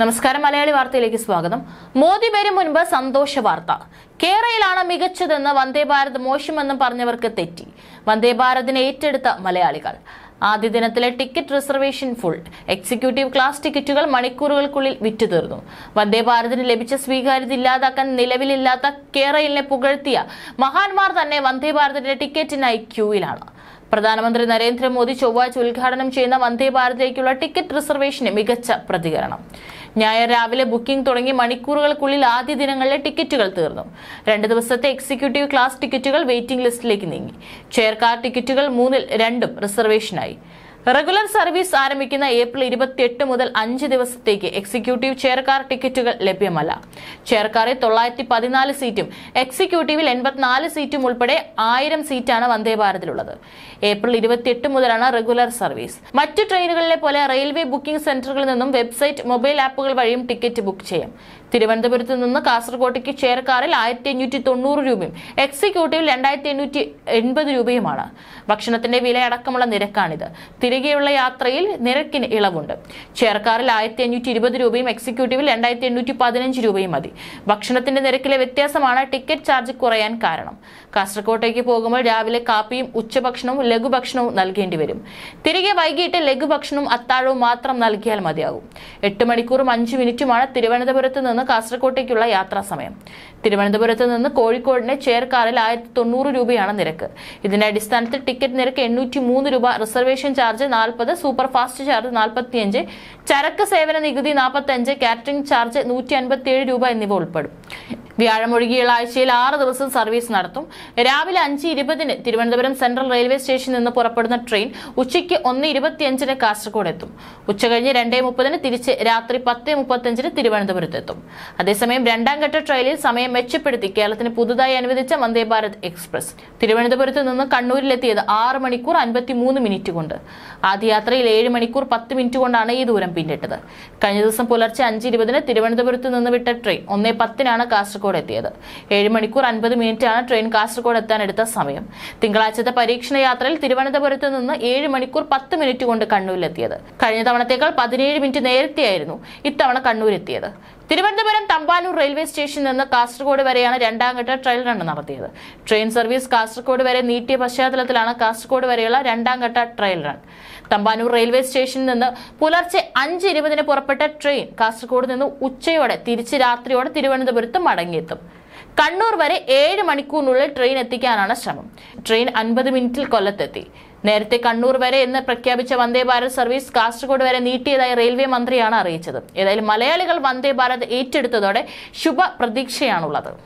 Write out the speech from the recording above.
നമസ്കാരം മലയാളി വാർത്തയിലേക്ക് സ്വാഗതം മോദി വരും മുൻപ് സന്തോഷ വാർത്ത കേരളയിലാണ് മികച്ചതെന്ന് വന്ദേ ഭാരത് മോശമെന്നും പറഞ്ഞവർക്ക് തെറ്റി വന്ദേ ഭാരതിനെ ഏറ്റെടുത്ത മലയാളികൾ ആദ്യ ദിനത്തിലെ ticket reservation full executive class ടിക്കറ്റുകൾ മണിക്കൂറുകൾക്കുള്ളിൽ വിറ്റുതീർന്നു വന്ദേ ഭാരതിന് ലഭിച്ച സ്വീകാര്യത ഇല്ലാതാക്കാൻ നിലവിലില്ലാത്ത കേരളിനെ പുകഴ്ത്തിയ മഹാന്മാർ തന്നെ വന്ദേ ഭാരതിന്റെ ടിക്കറ്റിനായി ക്യൂവിലാണ് പ്രധാനമന്ത്രി നരേന്ദ്രമോദി ചൊവ്വാഴ്ച ഉദ്ഘാടനം ചെയ്യുന്ന വന്ദേ ഭാരതിലേക്കുള്ള ടിക്കറ്റ് റിസർവേഷന് മികച്ച പ്രതികരണം ഞായർ രാവിലെ ബുക്കിംഗ് തുടങ്ങി മണിക്കൂറുകൾക്കുള്ളിൽ ആദ്യ ദിനങ്ങളിലെ ടിക്കറ്റുകൾ തീർന്നു രണ്ട് ദിവസത്തെ എക്സിക്യൂട്ടീവ് ക്ലാസ് ടിക്കറ്റുകൾ വെയിറ്റിംഗ് ലിസ്റ്റിലേക്ക് നീങ്ങി ചെയർ കാർ ടിക്കറ്റുകൾ മൂന്നിൽ രണ്ടും റിസർവേഷനായി റെഗുലർ സർവീസ് ആരംഭിക്കുന്ന ഏപ്രിൽ ഇരുപത്തിയെട്ട് മുതൽ അഞ്ച് ദിവസത്തേക്ക് എക്സിക്യൂട്ടീവ് ചെയർകാർ ടിക്കറ്റുകൾ ലഭ്യമല്ല ചെയർകാറിൽ തൊള്ളായിരത്തി പതിനാല് സീറ്റും എക്സിക്യൂട്ടീവിൽ എൺപത്തിനാല് സീറ്റും ഉൾപ്പെടെ ആയിരം സീറ്റാണ് വന്ദേ ഭാരതിലുള്ളത് ഏപ്രിൽ ഇരുപത്തിയെട്ട് മുതലാണ് റെഗുലർ സർവീസ് മറ്റു ട്രെയിനുകളിലെ പോലെ റെയിൽവേ ബുക്കിംഗ് സെന്ററുകളിൽ നിന്നും വെബ്സൈറ്റ് മൊബൈൽ ആപ്പുകൾ വഴിയും ടിക്കറ്റ് ബുക്ക് ചെയ്യാം തിരുവനന്തപുരത്ത് നിന്ന് കാസർകോട്ടേക്ക് ചെയർകാറിൽ ആയിരത്തി അഞ്ഞൂറ്റി തൊണ്ണൂറ് രൂപയും എക്സിക്യൂട്ടീവിൽ രണ്ടായിരത്തി എണ്ണൂറ്റി എൺപത് രൂപയുമാണ് ഭക്ഷണത്തിന്റെ വിലയടക്കമുള്ള നിരക്കാണിത് തിരികെയുള്ള യാത്രയിൽ നിരക്കിന് ഇളവുണ്ട് ചേർക്കാറിൽ ആയിരത്തി അഞ്ഞൂറ്റി ഇരുപത് രൂപയും എക്സിക്യൂട്ടീവിൽ രണ്ടായിരത്തി എണ്ണൂറ്റി പതിനഞ്ച് രൂപയും മതി ഭക്ഷണത്തിന്റെ നിരക്കിലെ വ്യത്യാസമാണ് ടിക്കറ്റ് ചാർജ് കുറയാൻ കാരണം കാസർകോട്ടേക്ക് പോകുമ്പോൾ രാവിലെ കാപ്പിയും ഉച്ചഭക്ഷണവും ലഘുഭക്ഷണവും നൽകേണ്ടി വരും തിരികെ വൈകിട്ട് ലഘുഭക്ഷണവും അത്താഴവും മാത്രം നൽകിയാൽ മതിയാകും എട്ട് മണിക്കൂറും അഞ്ച് മിനിറ്റുമാണ് തിരുവനന്തപുരത്ത് നിന്ന് കാസർകോട്ടേക്കുള്ള യാത്രാ സമയം തിരുവനന്തപുരത്ത് നിന്ന് കോഴിക്കോടിന് ചേർക്കാറിൽ ആയിരത്തി തൊണ്ണൂറ് രൂപയാണ് നിരക്ക് ഇതിന്റെ അടിസ്ഥാനത്തിൽ ടിക്കറ്റ് നിരക്ക് എണ്ണൂറ്റി മൂന്ന് രൂപ റിസർവേഷൻ ചാർജ് ചാർജ് നാൽപ്പത് സൂപ്പർ ഫാസ്റ്റ് ചാർജ് നാൽപ്പത്തി അഞ്ച് ചരക്ക് സേവന നികുതി നാൽപ്പത്തി അഞ്ച് കാറ്ററിംഗ് ചാർജ് നൂറ്റി അൻപത്തി ഏഴ് രൂപ എന്നിവ ഉൾപ്പെടും വ്യാഴമൊഴികെയുള്ള ആഴ്ചയിൽ ആറ് ദിവസം സർവീസ് നടത്തും രാവിലെ അഞ്ച് ഇരുപതിന് തിരുവനന്തപുരം സെൻട്രൽ റെയിൽവേ സ്റ്റേഷനിൽ നിന്ന് പുറപ്പെടുന്ന ട്രെയിൻ ഉച്ചയ്ക്ക് ഒന്ന് ഇരുപത്തിയഞ്ചിന് കാസർഗോഡ് എത്തും ഉച്ചകഴിഞ്ഞ് രണ്ടേ മുപ്പതിന് തിരിച്ച് രാത്രി പത്തേ മുപ്പത്തിയഞ്ചിന് തിരുവനന്തപുരത്ത് എത്തും അതേസമയം രണ്ടാം ഘട്ട ട്രെയിനിൽ സമയം മെച്ചപ്പെടുത്തി കേരളത്തിന് പുതുതായി അനുവദിച്ച വന്ദേ ഭാരത് എക്സ്പ്രസ് തിരുവനന്തപുരത്ത് നിന്ന് കണ്ണൂരിലെത്തിയത് ആറ് മണിക്കൂർ അൻപത്തിമൂന്ന് മിനിറ്റ് കൊണ്ട് ആദ്യയാത്രയിൽ ഏഴ് മണിക്കൂർ പത്ത് മിനിറ്റ് കൊണ്ടാണ് ഈ ദൂരം പിന്നിട്ടത് കഴിഞ്ഞ ദിവസം പുലർച്ചെ അഞ്ച് ഇരുപതിന് തിരുവനന്തപുരത്ത് നിന്ന് വിട്ട ട്രെയിൻ ഒന്നേ പത്തിനാണ് കാസർഗോഡ് ട്രെയിനിലൂടെ എത്തിയത് ഏഴ് മണിക്കൂർ അൻപത് മിനിറ്റാണ് ട്രെയിൻ കാസർഗോഡ് എത്താൻ എടുത്ത സമയം തിങ്കളാഴ്ചത്തെ പരീക്ഷണ യാത്രയിൽ തിരുവനന്തപുരത്ത് നിന്ന് ഏഴ് മണിക്കൂർ പത്ത് മിനിറ്റ് കൊണ്ട് കണ്ണൂരിലെത്തിയത് കഴിഞ്ഞ തവണത്തേക്കാൾ പതിനേഴ് മിനിറ്റ് നേരത്തെയായിരുന്നു ഇത്തവണ കണ്ണൂരെത്തിയത് തിരുവനന്തപുരം തമ്പാനൂർ റെയിൽവേ സ്റ്റേഷനിൽ നിന്ന് കാസർഗോഡ് വരെയാണ് രണ്ടാം ഘട്ട ട്രയൽ റൺ നടത്തിയത് ട്രെയിൻ സർവീസ് കാസർഗോഡ് വരെ നീട്ടിയ പശ്ചാത്തലത്തിലാണ് കാസർഗോഡ് വരെയുള്ള രണ്ടാം ഘട്ട ട്രയൽ റൺ തമ്പാനൂർ റെയിൽവേ സ്റ്റേഷനിൽ നിന്ന് പുലർച്ചെ അഞ്ച് ഇരുപതിന് പുറപ്പെട്ട ട്രെയിൻ കാസർഗോഡ് നിന്ന് ഉച്ചയോടെ തിരിച്ച് രാത്രിയോടെ തിരുവനന്തപുരത്ത് മടങ്ങിയെത്തും കണ്ണൂർ വരെ ഏഴ് മണിക്കൂറിനുള്ളിൽ ട്രെയിൻ എത്തിക്കാനാണ് ശ്രമം ട്രെയിൻ അൻപത് മിനിറ്റിൽ കൊല്ലത്തെത്തി നേരത്തെ കണ്ണൂർ വരെ എന്ന് പ്രഖ്യാപിച്ച വന്ദേ ഭാരത് സർവീസ് കാസർഗോഡ് വരെ നീട്ടിയതായി റെയിൽവേ മന്ത്രിയാണ് അറിയിച്ചത് ഏതായാലും മലയാളികൾ വന്ദേ ഭാരത് ഏറ്റെടുത്തതോടെ ശുഭ പ്രതീക്ഷയാണുള്ളത്